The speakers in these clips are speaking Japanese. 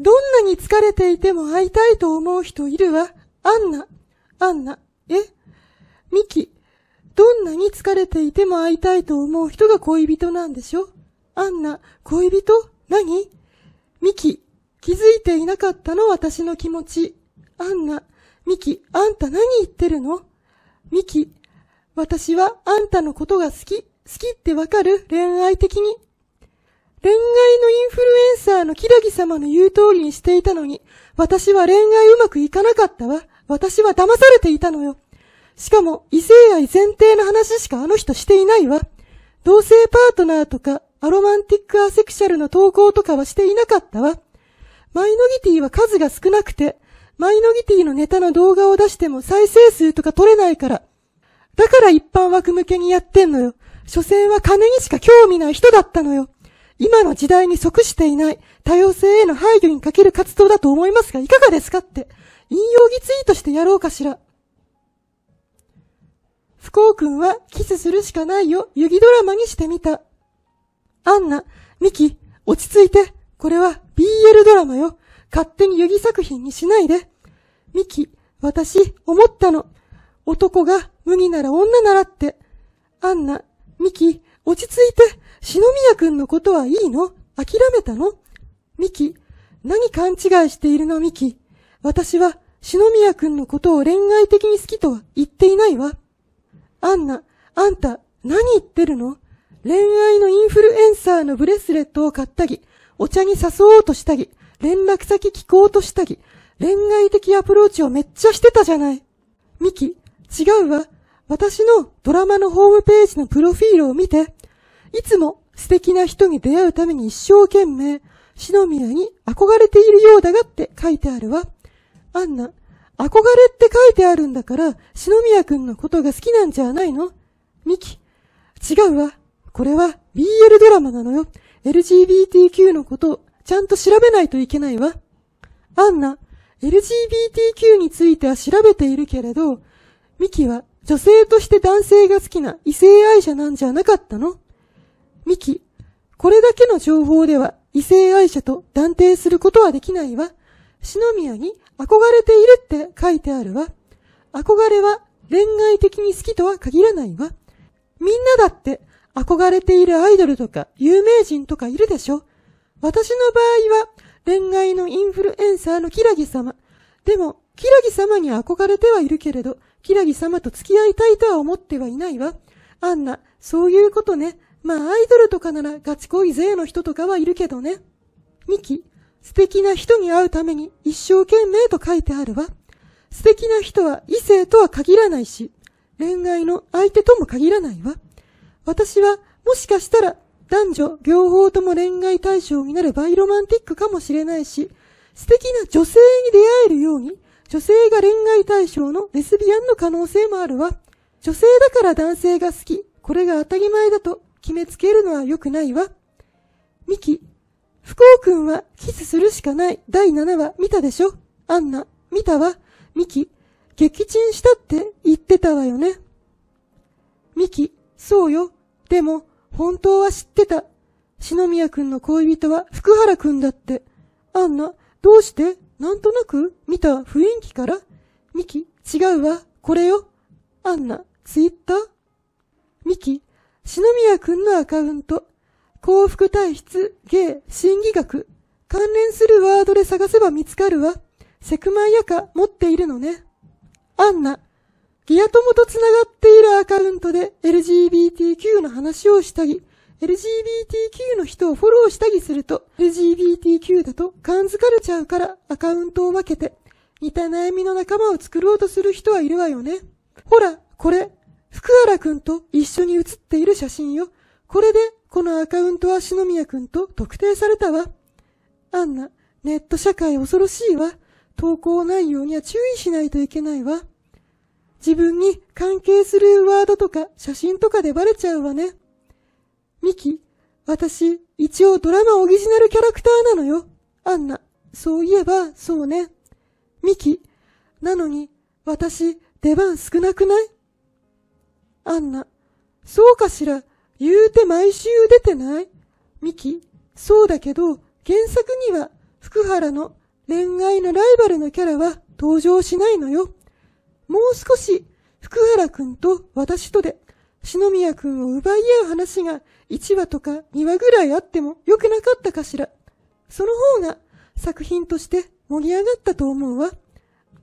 どんなに疲れていても会いたいと思う人いるわ。アンナ、アンナ、えミキ、どんなに疲れていても会いたいと思う人が恋人なんでしょアンナ、恋人何ミキ、気づいていなかったの私の気持ち。アンナ、ミキ、あんた何言ってるのミキ、私はあんたのことが好き、好きってわかる恋愛的に。恋愛のインフルエンサーのキラギ様の言う通りにしていたのに、私は恋愛うまくいかなかったわ。私は騙されていたのよ。しかも、異性愛前提の話しかあの人していないわ。同性パートナーとか、アロマンティックアセクシャルの投稿とかはしていなかったわ。マイノギティは数が少なくて、マイノギティのネタの動画を出しても再生数とか取れないから。だから一般枠向けにやってんのよ。所詮は金にしか興味ない人だったのよ。今の時代に即していない多様性への配慮にかける活動だと思いますが、いかがですかって、引用儀ツイートしてやろうかしら。不幸君はキスするしかないよ、ユギドラマにしてみた。アンナ、ミキ、落ち着いて。これは BL ドラマよ。勝手にユギ作品にしないで。ミキ、私、思ったの。男が無理なら女ならって。アンナ、ミキ、落ち着いて、篠宮くんのことはいいの諦めたのミキ、何勘違いしているのミキ。私は、篠宮くんのことを恋愛的に好きとは言っていないわ。アンナ、あんた、何言ってるの恋愛のインフルエンサーのブレスレットを買ったり、お茶に誘おうとしたり、連絡先聞こうとしたり、恋愛的アプローチをめっちゃしてたじゃない。ミキ、違うわ。私のドラマのホームページのプロフィールを見て。いつも素敵な人に出会うために一生懸命、篠宮に憧れているようだがって書いてあるわ。アンナ、憧れって書いてあるんだから、篠宮くんのことが好きなんじゃないのミキ、違うわ。これは BL ドラマなのよ。LGBTQ のことちゃんと調べないといけないわ。アンナ、LGBTQ については調べているけれど、ミキは女性として男性が好きな異性愛者なんじゃなかったのミキ、これだけの情報では異性愛者と断定することはできないわ。篠宮に憧れているって書いてあるわ。憧れは恋愛的に好きとは限らないわ。みんなだって憧れているアイドルとか有名人とかいるでしょ。私の場合は恋愛のインフルエンサーのキラギ様。でも、キラギ様に憧れてはいるけれど、キラギ様と付き合いたいとは思ってはいないわ。アンナ、そういうことね。まあアイドルとかならガチ恋勢の人とかはいるけどね。ミキ、素敵な人に会うために一生懸命と書いてあるわ。素敵な人は異性とは限らないし、恋愛の相手とも限らないわ。私はもしかしたら男女両方とも恋愛対象になるバイロマンティックかもしれないし、素敵な女性に出会えるように、女性が恋愛対象のレスビアンの可能性もあるわ。女性だから男性が好き、これが当たり前だと決めつけるのは良くないわ。ミキ、不幸君はキスするしかない。第7話見たでしょアンナ、見たわ。ミキ、撃沈したって言ってたわよね。ミキ、そうよ。でも、本当は知ってた。篠宮君の恋人は福原君だって。アンナ、どうしてなんとなく見た雰囲気からミキ、違うわ。これよ。アンナ、ツイッターミキ、篠宮くんのアカウント、幸福体質、芸、心理学、関連するワードで探せば見つかるわ。セクマイヤカ持っているのね。アンナ、ギア友と繋がっているアカウントで LGBTQ の話をしたり、LGBTQ の人をフォローしたりすると、LGBTQ だと感づかれちゃうからアカウントを分けて、似た悩みの仲間を作ろうとする人はいるわよね。ほら、これ、福原くんと一緒に写っている写真よ。これで、このアカウントは篠宮くんと特定されたわ。アンナ、ネット社会恐ろしいわ。投稿内容には注意しないといけないわ。自分に関係するワードとか写真とかでバレちゃうわね。ミキ、私、一応ドラマオリジナルキャラクターなのよ。アンナ、そういえば、そうね。ミキ、なのに、私、出番少なくないアンナ、そうかしら、言うて毎週出てないミキ、そうだけど、原作には、福原の恋愛のライバルのキャラは登場しないのよ。もう少し、福原くんと私とで、篠宮くんを奪い合う話が1話とか2話ぐらいあっても良くなかったかしら。その方が作品として盛り上がったと思うわ。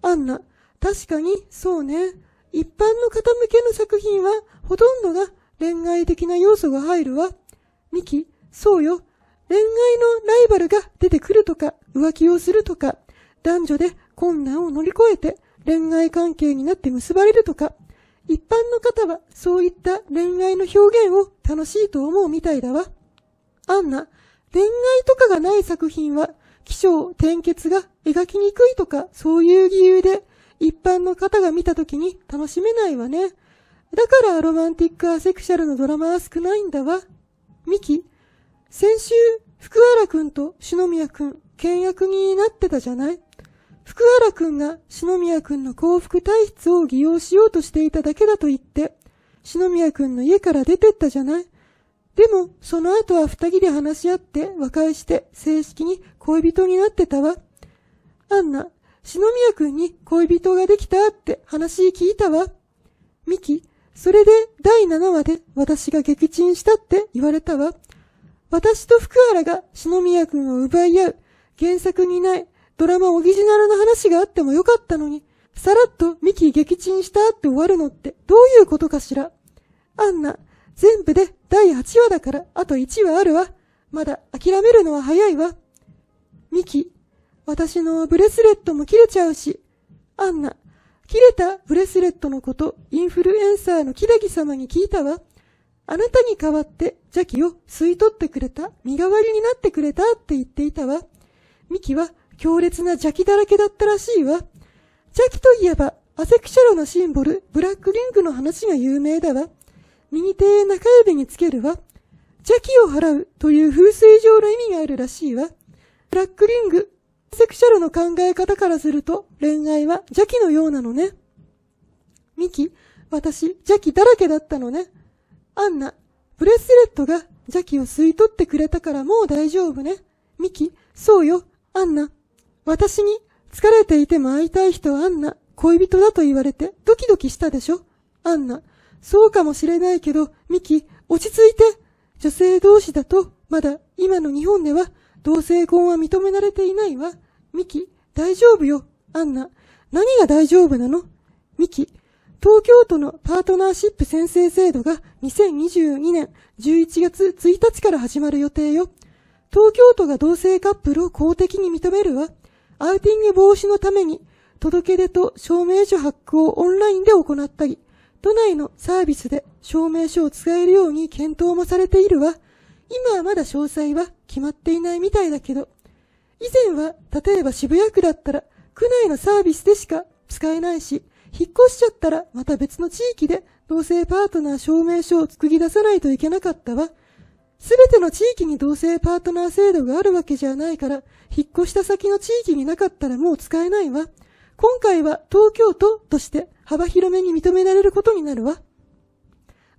アンナ、確かにそうね。一般の方向けの作品はほとんどが恋愛的な要素が入るわ。ミキ、そうよ。恋愛のライバルが出てくるとか、浮気をするとか、男女で困難を乗り越えて恋愛関係になって結ばれるとか、一般の方はそういった恋愛の表現を楽しいと思うみたいだわ。アンナ、恋愛とかがない作品は、気象、転結が描きにくいとか、そういう理由で、一般の方が見た時に楽しめないわね。だからロマンティックアセクシャルのドラマは少ないんだわ。ミキ、先週、福原くんと篠宮くん、倹約になってたじゃない福原くんが篠宮くんの幸福体質を利用しようとしていただけだと言って、篠宮くんの家から出てったじゃないでも、その後は二人で話し合って、和解して、正式に恋人になってたわ。アンナ、篠宮くんに恋人ができたって話聞いたわ。ミキ、それで第7話で私が撃沈したって言われたわ。私と福原が篠宮くんを奪い合う原作にないドラマオリジナルの話があってもよかったのに、さらっとミキ撃沈したって終わるのってどういうことかしら。アンナ、全部で第8話だからあと1話あるわ。まだ諦めるのは早いわ。ミキ、私のブレスレットも切れちゃうし。アンナ、切れたブレスレットのこと、インフルエンサーの木ギ様に聞いたわ。あなたに代わって邪気を吸い取ってくれた、身代わりになってくれたって言っていたわ。ミキは強烈な邪気だらけだったらしいわ。邪気といえば、アセクシャルのシンボル、ブラックリングの話が有名だわ。右手中指につけるわ。邪気を払うという風水上の意味があるらしいわ。ブラックリングセクシャルの考え方からすると、恋愛は邪気のようなのね。ミキ、私、邪気だらけだったのね。アンナ、ブレスレットが邪気を吸い取ってくれたからもう大丈夫ね。ミキ、そうよ、アンナ。私に、疲れていても会いたい人はアンナ、恋人だと言われてドキドキしたでしょアンナ、そうかもしれないけど、ミキ、落ち着いて。女性同士だと、まだ今の日本では同性婚は認められていないわ。ミキ、大丈夫よ。アンナ、何が大丈夫なのミキ、東京都のパートナーシップ宣誓制度が2022年11月1日から始まる予定よ。東京都が同性カップルを公的に認めるわ。アウティング防止のために、届け出と証明書発行をオンラインで行ったり、都内のサービスで証明書を使えるように検討もされているわ。今はまだ詳細は決まっていないみたいだけど、以前は例えば渋谷区だったら区内のサービスでしか使えないし、引っ越しちゃったらまた別の地域で同性パートナー証明書を作り出さないといけなかったわ。すべての地域に同性パートナー制度があるわけじゃないから、引っ越した先の地域になかったらもう使えないわ。今回は東京都として幅広めに認められることになるわ。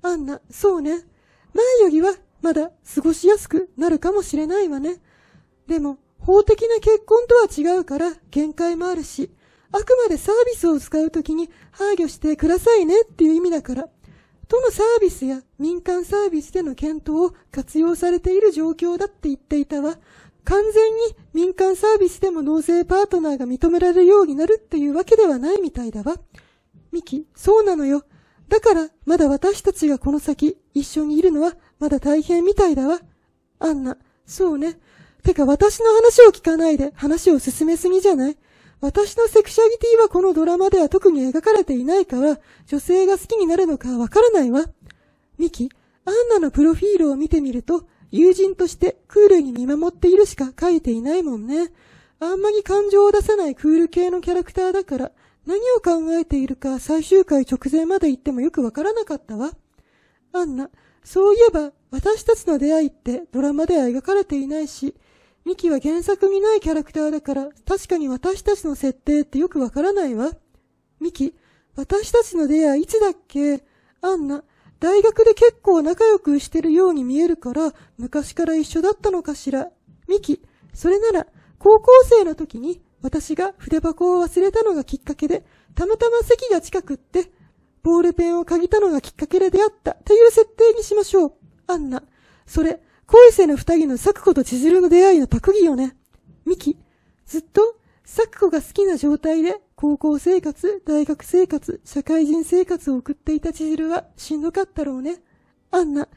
アンナ、そうね。前よりはまだ過ごしやすくなるかもしれないわね。でも、法的な結婚とは違うから限界もあるし、あくまでサービスを使うときに配慮してくださいねっていう意味だから、都のサービスや民間サービスでの検討を活用されている状況だって言っていたわ。完全に民間サービスでも納税パートナーが認められるようになるっていうわけではないみたいだわ。ミキ、そうなのよ。だから、まだ私たちがこの先、一緒にいるのはまだ大変みたいだわ。アンナ、そうね。てか私の話を聞かないで話を進めすぎじゃない私のセクシャリティはこのドラマでは特に描かれていないから、女性が好きになるのかわからないわ。ミキ、アンナのプロフィールを見てみると、友人としてクールに見守っているしか書いていないもんね。あんまり感情を出さないクール系のキャラクターだから、何を考えているか最終回直前まで言ってもよくわからなかったわ。アンナ、そういえば、私たちの出会いってドラマでは描かれていないし、ミキは原作にないキャラクターだから、確かに私たちの設定ってよくわからないわ。ミキ、私たちの出会いいつだっけアンナ、大学で結構仲良くしてるように見えるから、昔から一緒だったのかしら。ミキ、それなら、高校生の時に、私が筆箱を忘れたのがきっかけで、たまたま席が近くって、ボールペンを嗅ぎたのがきっかけで出会ったという設定にしましょう。アンナ、それ、恋生の二人の咲子と千鶴の出会いのパクリよね。ミキ、ずっと、咲子が好きな状態で、高校生活、大学生活、社会人生活を送っていた千鶴はしんどかったろうね。アンナ、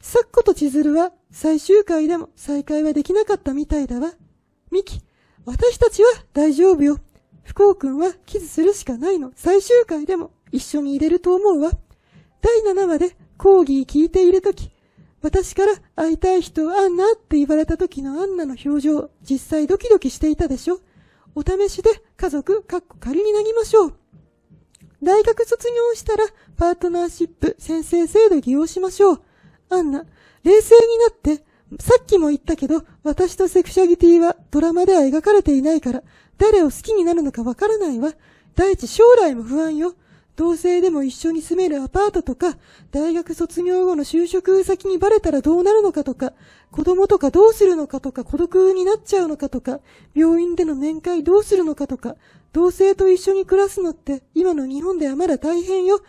咲子と千鶴は最終回でも再会はできなかったみたいだわ。ミキ、私たちは大丈夫よ。不幸君はキスするしかないの。最終回でも一緒に入れると思うわ。第7話で講義聞いているとき、私から会いたい人アンナって言われた時のアンナの表情、実際ドキドキしていたでしょお試しで家族、かっこ仮になりましょう。大学卒業したらパートナーシップ先生制度利用しましょう。アンナ、冷静になって、さっきも言ったけど、私とセクシャリティはドラマでは描かれていないから、誰を好きになるのかわからないわ。第一、将来も不安よ。同性でも一緒に住めるアパートとか、大学卒業後の就職先にバレたらどうなるのかとか、子供とかどうするのかとか、孤独になっちゃうのかとか、病院での面会どうするのかとか、同性と一緒に暮らすのって今の日本ではまだ大変よ。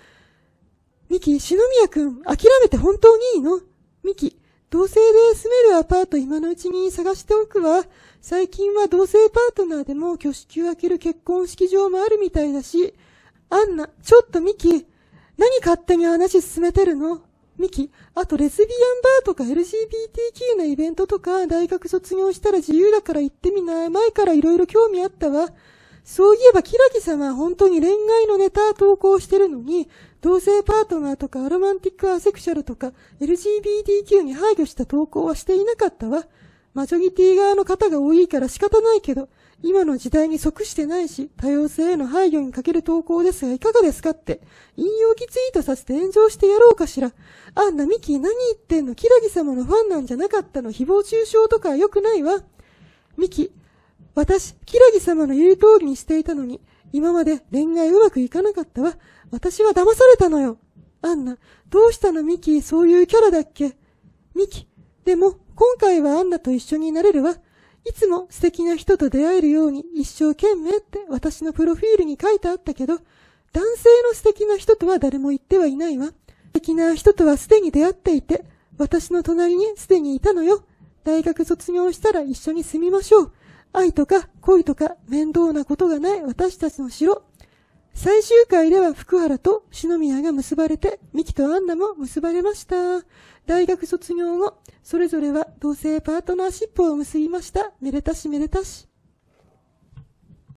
ミキ、篠宮くん、諦めて本当にいいのミキ、同性で住めるアパート今のうちに探しておくわ。最近は同性パートナーでも挙式を開ける結婚式場もあるみたいだし、アンナ、ちょっとミキ、何勝手に話進めてるのミキ、あとレズビアンバーとか LGBTQ のイベントとか大学卒業したら自由だから行ってみない前から色々興味あったわ。そういえばキラギ様は本当に恋愛のネタ投稿してるのに、同性パートナーとかアロマンティックアセクシャルとか LGBTQ に配慮した投稿はしていなかったわ。マジョリティ側の方が多いから仕方ないけど、今の時代に即してないし、多様性への配慮に欠ける投稿ですがいかがですかって、引用機ツイートさせて炎上してやろうかしら。あんなミキー何言ってんのキラギ様のファンなんじゃなかったの誹謗中傷とか良くないわ。ミキ、私、キラギ様の言う通りにしていたのに、今まで恋愛うまくいかなかったわ。私は騙されたのよ。アンナ、どうしたのミキー、そういうキャラだっけミキ、でも、今回はアンナと一緒になれるわ。いつも素敵な人と出会えるように一生懸命って私のプロフィールに書いてあったけど、男性の素敵な人とは誰も言ってはいないわ。素敵な人とはすでに出会っていて、私の隣にすでにいたのよ。大学卒業したら一緒に住みましょう。愛とか恋とか面倒なことがない私たちの城最終回では福原と篠宮が結ばれて、ミキとアンナも結ばれました。大学卒業後、それぞれは同性パートナーシップを結びました。めでたしめでたし。